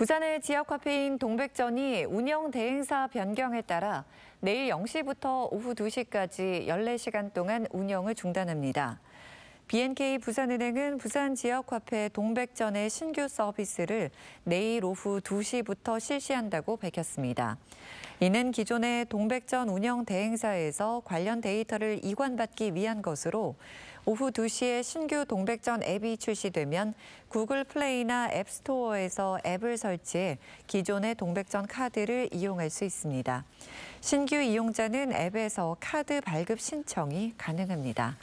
부산의 지역화폐인 동백전이 운영 대행사 변경에 따라 내일 0시부터 오후 2시까지 14시간 동안 운영을 중단합니다. BNK 부산은행은 부산 지역화폐 동백전의 신규 서비스를 내일 오후 2시부터 실시한다고 밝혔습니다. 이는 기존의 동백전 운영 대행사에서 관련 데이터를 이관받기 위한 것으로 오후 2시에 신규 동백전 앱이 출시되면 구글 플레이나 앱스토어에서 앱을 설치해 기존의 동백전 카드를 이용할 수 있습니다. 신규 이용자는 앱에서 카드 발급 신청이 가능합니다.